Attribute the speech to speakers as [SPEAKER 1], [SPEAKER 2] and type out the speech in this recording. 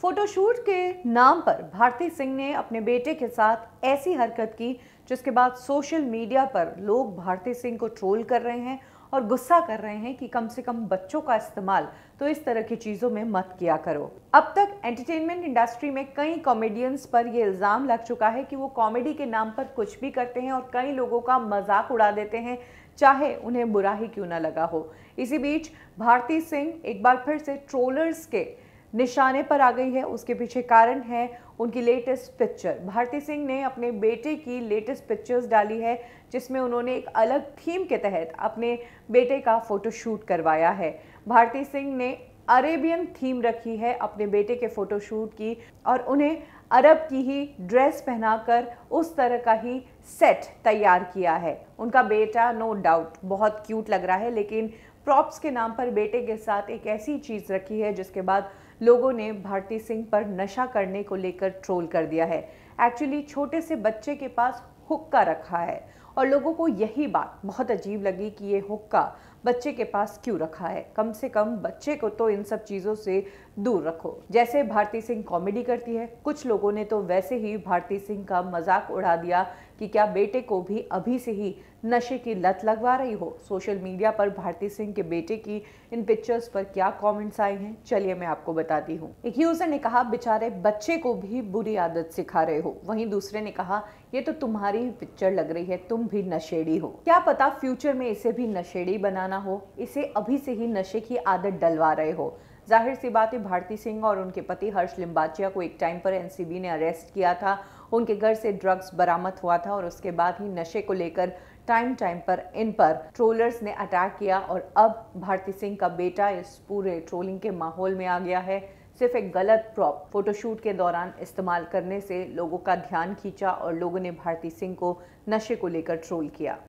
[SPEAKER 1] photoshoot के नाम पर भारती सिंह ने अपने बेटे के साथ ऐसी हरकत की जिसके बाद सोशल मीडिया पर लोग भारती सिंह को ट्रोल कर रहे हैं और गुस्सा कर रहे हैं कि कम से कम बच्चों का इस्तेमाल तो इस तरह की चीज़ों में मत किया करो अब तक एंटरटेनमेंट इंडस्ट्री में कई कॉमेडियंस पर यह इल्ज़ाम लग चुका है कि वो कॉमेडी के नाम पर कुछ भी करते हैं और कई लोगों का मजाक उड़ा देते हैं चाहे उन्हें बुरा ही क्यों ना लगा हो इसी बीच भारती सिंह एक बार फिर से ट्रोलर्स के निशाने पर आ गई है उसके पीछे कारण है उनकी लेटेस्ट पिक्चर भारती सिंह ने अपने बेटे की लेटेस्ट पिक्चर्स डाली है जिसमें उन्होंने एक अलग थीम के तहत अपने बेटे का फ़ोटोशूट करवाया है भारती सिंह ने अरेबियन थीम रखी है अपने बेटे के फ़ोटोशूट की और उन्हें अरब की ही ड्रेस पहनाकर उस तरह का ही सेट तैयार किया है उनका बेटा नो डाउट बहुत क्यूट लग रहा है लेकिन प्रॉप्स के नाम पर बेटे के साथ एक ऐसी चीज़ रखी है जिसके बाद लोगों ने भारती सिंह पर नशा करने को लेकर ट्रोल कर दिया है एक्चुअली छोटे से बच्चे के पास हुक्का रखा है और लोगों को यही बात बहुत अजीब लगी कि ये हुक्का बच्चे के पास क्यों रखा है कम से कम बच्चे को तो इन सब चीज़ों से दूर रखो जैसे भारती सिंह कॉमेडी करती है कुछ लोगों ने तो वैसे ही भारती सिंह का मजाक उड़ा दिया कि क्या बेटे को भी अभी से ही नशे की लत लगवा रही हो सोशल मीडिया पर भारती सिंह के बेटे की इन पिक्चर्स पर क्या कमेंट्स आए हैं चलिए मैं आपको बताती हूँ एक यूजर ने कहा बेचारे बच्चे को भी बुरी आदत सिखा रहे हो वहीं दूसरे ने कहा ये तो तुम्हारी पिक्चर लग रही है तुम भी नशेड़ी हो क्या पता फ्यूचर में इसे भी नशेड़ी बनाना ना हो इसे अभी से ही नशे की आदत डलवा रहे हो जाहिर सी बात है भारती सिंह और उनके पति हर्ष लिम्बाचिया को एक टाइम पर एनसीबी ने अरेस्ट किया था उनके घर से ड्रग्स बरामद हुआ था और उसके बाद ही नशे को लेकर टाइम टाइम पर इन पर ट्रोलर्स ने अटैक किया और अब भारती सिंह का बेटा इस पूरे ट्रोलिंग के माहौल में आ गया है सिर्फ एक गलत प्रॉप फोटोशूट के दौरान इस्तेमाल करने से लोगों का ध्यान खींचा और लोगों ने भारती सिंह को नशे को लेकर ट्रोल किया